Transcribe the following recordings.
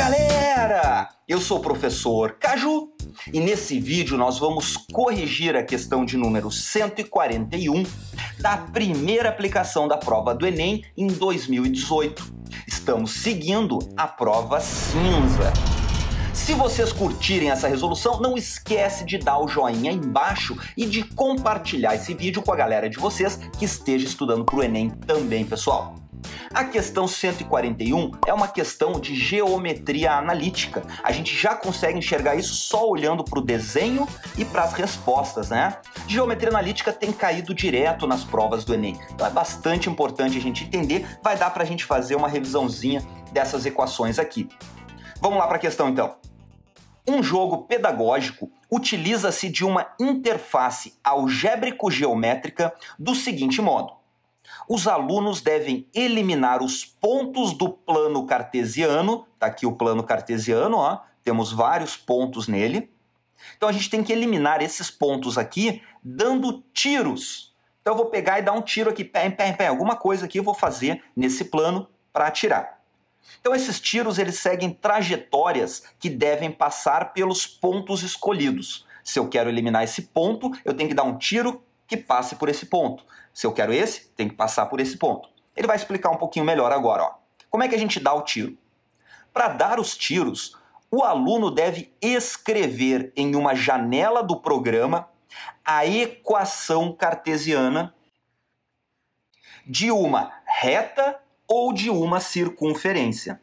galera! Eu sou o professor Caju e nesse vídeo nós vamos corrigir a questão de número 141 da primeira aplicação da prova do Enem em 2018. Estamos seguindo a prova cinza. Se vocês curtirem essa resolução, não esquece de dar o joinha embaixo e de compartilhar esse vídeo com a galera de vocês que esteja estudando para o Enem também, pessoal. A questão 141 é uma questão de geometria analítica. A gente já consegue enxergar isso só olhando para o desenho e para as respostas, né? Geometria analítica tem caído direto nas provas do Enem. Então é bastante importante a gente entender. Vai dar para a gente fazer uma revisãozinha dessas equações aqui. Vamos lá para a questão então. Um jogo pedagógico utiliza-se de uma interface algébrico-geométrica do seguinte modo os alunos devem eliminar os pontos do plano cartesiano, está aqui o plano cartesiano, ó, temos vários pontos nele. Então a gente tem que eliminar esses pontos aqui dando tiros. Então eu vou pegar e dar um tiro aqui, pé, pé, pé, alguma coisa aqui eu vou fazer nesse plano para atirar. Então esses tiros eles seguem trajetórias que devem passar pelos pontos escolhidos. Se eu quero eliminar esse ponto, eu tenho que dar um tiro que passe por esse ponto. Se eu quero esse, tem que passar por esse ponto. Ele vai explicar um pouquinho melhor agora. Ó. Como é que a gente dá o tiro? Para dar os tiros, o aluno deve escrever em uma janela do programa a equação cartesiana de uma reta ou de uma circunferência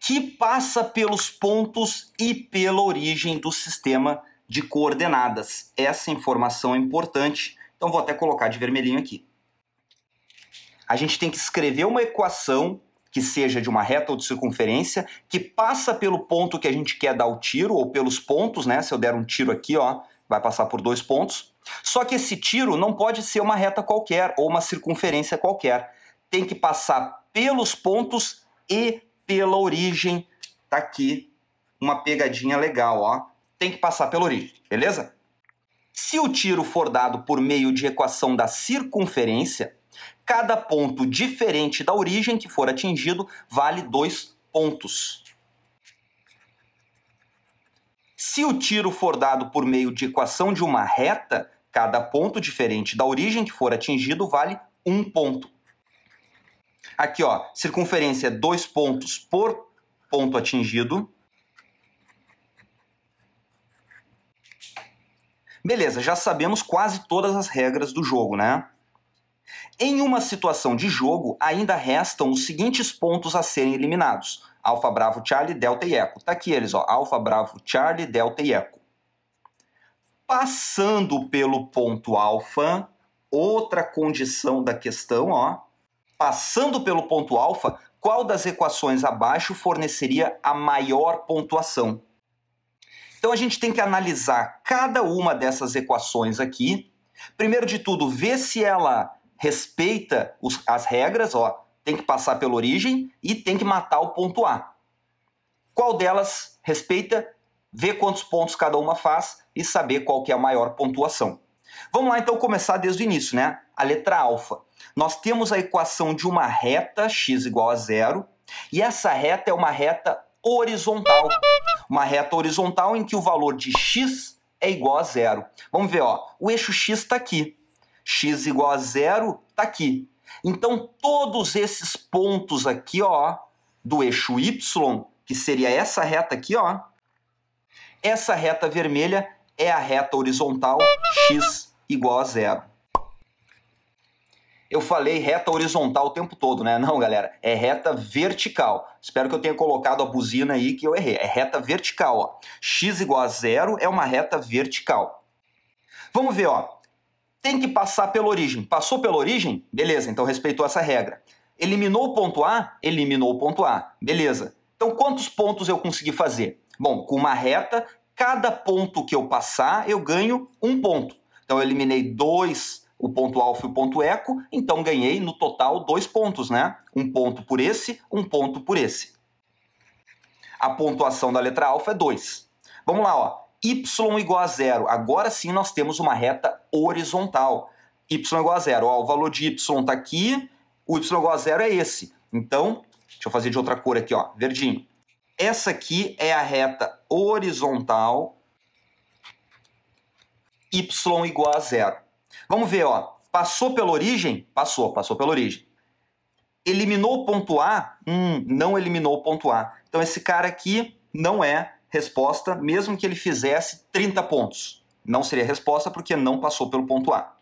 que passa pelos pontos e pela origem do sistema de coordenadas. Essa informação é importante então vou até colocar de vermelhinho aqui. A gente tem que escrever uma equação que seja de uma reta ou de circunferência que passa pelo ponto que a gente quer dar o tiro ou pelos pontos, né? Se eu der um tiro aqui, ó, vai passar por dois pontos. Só que esse tiro não pode ser uma reta qualquer ou uma circunferência qualquer. Tem que passar pelos pontos e pela origem. Tá aqui uma pegadinha legal, ó. Tem que passar pela origem, beleza? Se o tiro for dado por meio de equação da circunferência, cada ponto diferente da origem que for atingido vale dois pontos. Se o tiro for dado por meio de equação de uma reta, cada ponto diferente da origem que for atingido vale um ponto. Aqui, ó, circunferência é dois pontos por ponto atingido. Beleza, já sabemos quase todas as regras do jogo, né? Em uma situação de jogo, ainda restam os seguintes pontos a serem eliminados: Alfa Bravo Charlie, Delta e Eco. Tá aqui eles, ó. Alfa Bravo Charlie, Delta e Eco. Passando pelo ponto alfa, outra condição da questão, ó. Passando pelo ponto alfa, qual das equações abaixo forneceria a maior pontuação? Então a gente tem que analisar cada uma dessas equações aqui. Primeiro de tudo, ver se ela respeita os, as regras, ó, tem que passar pela origem e tem que matar o ponto A. Qual delas respeita? Ver quantos pontos cada uma faz e saber qual que é a maior pontuação. Vamos lá então começar desde o início, né? A letra alfa. Nós temos a equação de uma reta x igual a zero e essa reta é uma reta horizontal uma reta horizontal em que o valor de x é igual a zero. Vamos ver, ó, o eixo x está aqui, x igual a zero está aqui. Então todos esses pontos aqui, ó, do eixo y, que seria essa reta aqui, ó, essa reta vermelha é a reta horizontal x igual a zero eu falei reta horizontal o tempo todo, né? Não, galera, é reta vertical. Espero que eu tenha colocado a buzina aí que eu errei. É reta vertical, ó. x igual a zero é uma reta vertical. Vamos ver, ó. Tem que passar pela origem. Passou pela origem? Beleza, então respeitou essa regra. Eliminou o ponto A? Eliminou o ponto A. Beleza. Então, quantos pontos eu consegui fazer? Bom, com uma reta, cada ponto que eu passar, eu ganho um ponto. Então, eu eliminei dois o ponto alfa e o ponto eco, então ganhei no total dois pontos, né? Um ponto por esse, um ponto por esse. A pontuação da letra alfa é 2. Vamos lá, ó. y igual a zero. Agora sim nós temos uma reta horizontal. y igual a zero. Ó, o valor de y está aqui, o y igual a zero é esse. Então, deixa eu fazer de outra cor aqui, ó, verdinho. Essa aqui é a reta horizontal y igual a zero. Vamos ver, ó. Passou pela origem? Passou, passou pela origem. Eliminou o ponto A? Hum, não eliminou o ponto A. Então esse cara aqui não é resposta, mesmo que ele fizesse 30 pontos. Não seria resposta porque não passou pelo ponto A.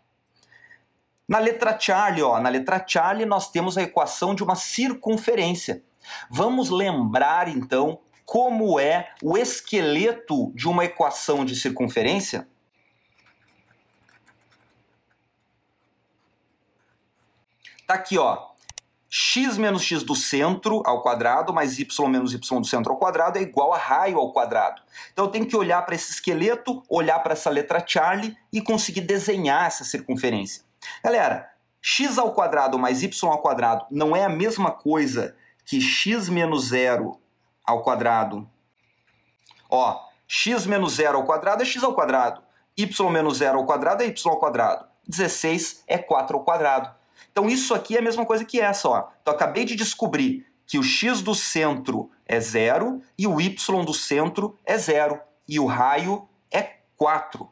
Na letra Charlie, ó, na letra Charlie nós temos a equação de uma circunferência. Vamos lembrar então como é o esqueleto de uma equação de circunferência? Tá aqui, ó. x menos x do centro ao quadrado mais y menos y do centro ao quadrado é igual a raio ao quadrado. Então eu tenho que olhar para esse esqueleto, olhar para essa letra Charlie e conseguir desenhar essa circunferência. Galera, x ao quadrado mais y ao quadrado não é a mesma coisa que x menos zero ao quadrado. Ó, x menos zero ao quadrado é x ao quadrado. y menos zero ao quadrado é y ao quadrado. 16 é 4 ao quadrado. Então isso aqui é a mesma coisa que essa, ó. Então acabei de descobrir que o x do centro é zero e o y do centro é zero e o raio é 4.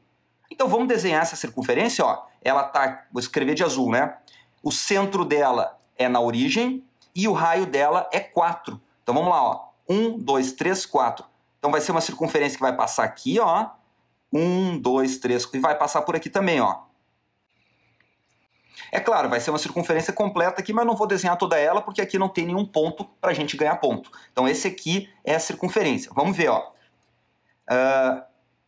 Então vamos desenhar essa circunferência, ó. Ela está... vou escrever de azul, né? O centro dela é na origem e o raio dela é 4. Então vamos lá, ó. 1, 2, 3, 4. Então vai ser uma circunferência que vai passar aqui, ó. 1, 2, 3, e vai passar por aqui também, ó. É claro, vai ser uma circunferência completa aqui, mas não vou desenhar toda ela porque aqui não tem nenhum ponto para a gente ganhar ponto. Então esse aqui é a circunferência. Vamos ver, ó. Uh,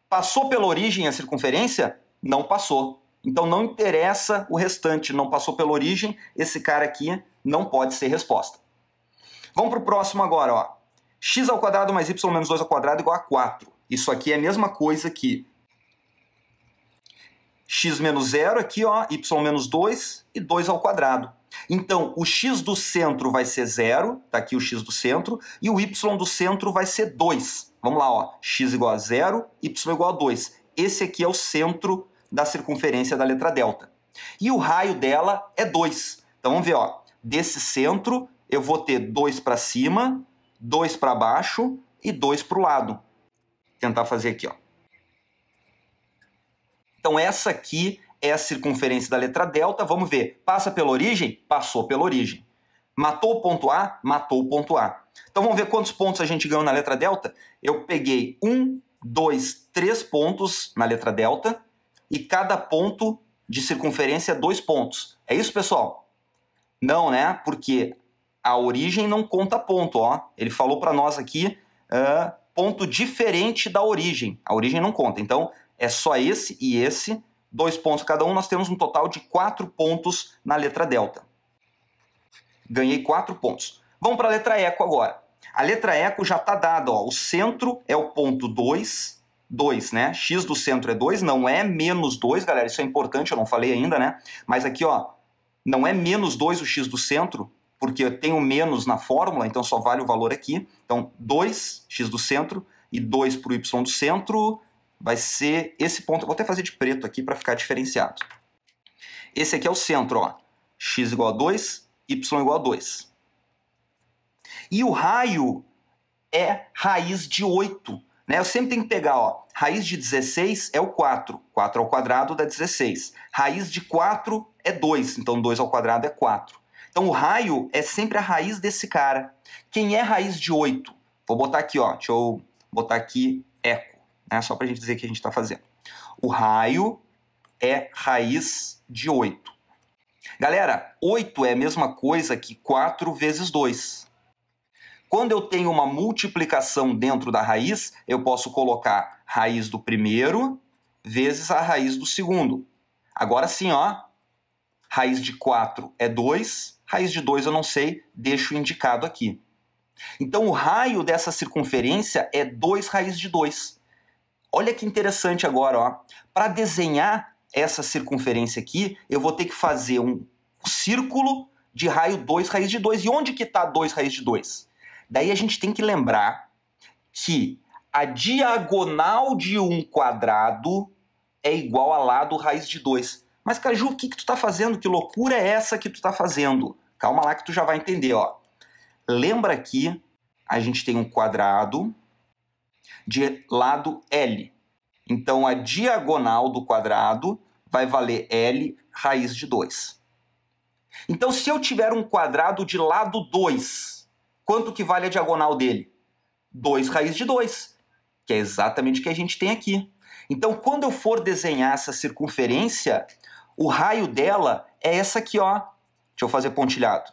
passou pela origem a circunferência? Não passou. Então não interessa o restante, não passou pela origem, esse cara aqui não pode ser resposta. Vamos para o próximo agora, ó. x ao quadrado mais y menos 2 ao quadrado igual a 4. Isso aqui é a mesma coisa que x menos zero aqui, ó, y menos 2 e 2 ao quadrado. Então, o x do centro vai ser zero, tá aqui o x do centro, e o y do centro vai ser 2. Vamos lá, ó, x igual a zero, y igual a 2. Esse aqui é o centro da circunferência da letra delta. E o raio dela é 2. Então, vamos ver, ó, desse centro eu vou ter 2 para cima, 2 para baixo e 2 para o lado. Vou tentar fazer aqui, ó. Então essa aqui é a circunferência da letra delta. Vamos ver. Passa pela origem? Passou pela origem. Matou o ponto A? Matou o ponto A. Então vamos ver quantos pontos a gente ganhou na letra delta? Eu peguei um, dois, três pontos na letra delta e cada ponto de circunferência dois pontos. É isso, pessoal? Não, né? Porque a origem não conta ponto, ó. Ele falou para nós aqui uh, ponto diferente da origem. A origem não conta. Então, é só esse e esse, dois pontos cada um, nós temos um total de quatro pontos na letra delta. Ganhei quatro pontos. Vamos para a letra eco agora. A letra eco já está dada, ó, o centro é o ponto 2, 2, né? X do centro é 2, não é menos 2, galera, isso é importante, eu não falei ainda, né? Mas aqui, ó, não é menos 2 o x do centro, porque eu tenho menos na fórmula, então só vale o valor aqui. Então, 2, x do centro, e 2 para o y do centro, vai ser esse ponto. vou até fazer de preto aqui para ficar diferenciado. Esse aqui é o centro, ó. x igual a 2, y igual a 2. E o raio é raiz de 8. Né? Eu sempre tenho que pegar, ó, raiz de 16 é o 4. 4 ao quadrado dá 16. Raiz de 4 é 2, então 2 ao quadrado é 4. Então o raio é sempre a raiz desse cara. Quem é raiz de 8? Vou botar aqui, ó, deixa eu botar aqui eco né? só para a gente dizer que a gente está fazendo. O raio é raiz de 8. Galera, 8 é a mesma coisa que 4 vezes 2. Quando eu tenho uma multiplicação dentro da raiz, eu posso colocar raiz do primeiro vezes a raiz do segundo. Agora sim, ó, raiz de 4 é 2, raiz de 2 eu não sei, deixo indicado aqui. Então o raio dessa circunferência é 2 raiz de 2. Olha que interessante agora, Para desenhar essa circunferência aqui, eu vou ter que fazer um círculo de raio 2 raiz de 2. E onde que está 2 raiz de 2? Daí a gente tem que lembrar que a diagonal de um quadrado é igual a lado raiz de 2. Mas, Caju, o que, que tu está fazendo? Que loucura é essa que tu está fazendo? Calma lá que tu já vai entender. Ó. Lembra que a gente tem um quadrado de lado L. Então, a diagonal do quadrado vai valer L raiz de 2. Então, se eu tiver um quadrado de lado 2, quanto que vale a diagonal dele? 2 raiz de 2, que é exatamente o que a gente tem aqui. Então, quando eu for desenhar essa circunferência, o raio dela é essa aqui, ó. Deixa eu fazer pontilhado.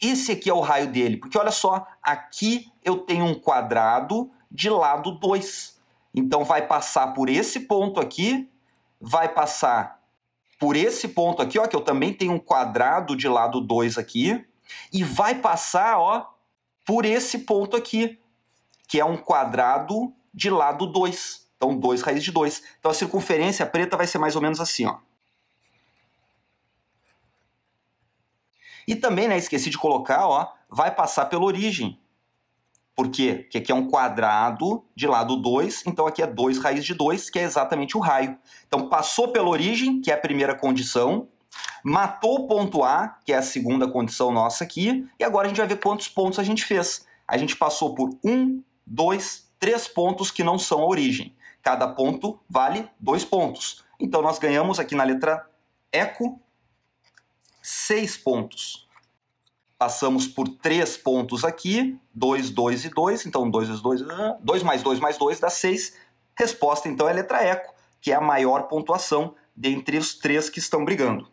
Esse aqui é o raio dele, porque olha só, aqui eu tenho um quadrado de lado 2. Então vai passar por esse ponto aqui, vai passar por esse ponto aqui, ó, que eu também tenho um quadrado de lado 2 aqui, e vai passar, ó, por esse ponto aqui, que é um quadrado de lado 2. Então 2 raiz de 2. Então a circunferência preta vai ser mais ou menos assim, ó. E também, né, esqueci de colocar, ó, vai passar pela origem. Por quê? Porque aqui é um quadrado de lado 2, então aqui é 2 raiz de 2, que é exatamente o raio. Então passou pela origem, que é a primeira condição, matou o ponto A, que é a segunda condição nossa aqui, e agora a gente vai ver quantos pontos a gente fez. A gente passou por 1, 2, 3 pontos que não são a origem. Cada ponto vale 2 pontos. Então nós ganhamos aqui na letra eco 6 pontos. Passamos por 3 pontos aqui, 2, 2 e 2, então 2 vezes 2, 2 ah, mais 2 mais 2 dá 6. Resposta então é a letra eco, que é a maior pontuação dentre os três que estão brigando.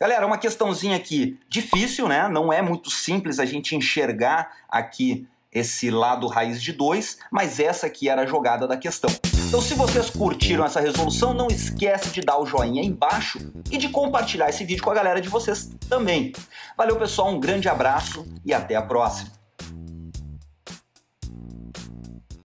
Galera, uma questãozinha aqui difícil, né? Não é muito simples a gente enxergar aqui esse lado raiz de 2, mas essa aqui era a jogada da questão. Então se vocês curtiram essa resolução, não esquece de dar o joinha aí embaixo e de compartilhar esse vídeo com a galera de vocês também. Valeu pessoal, um grande abraço e até a próxima.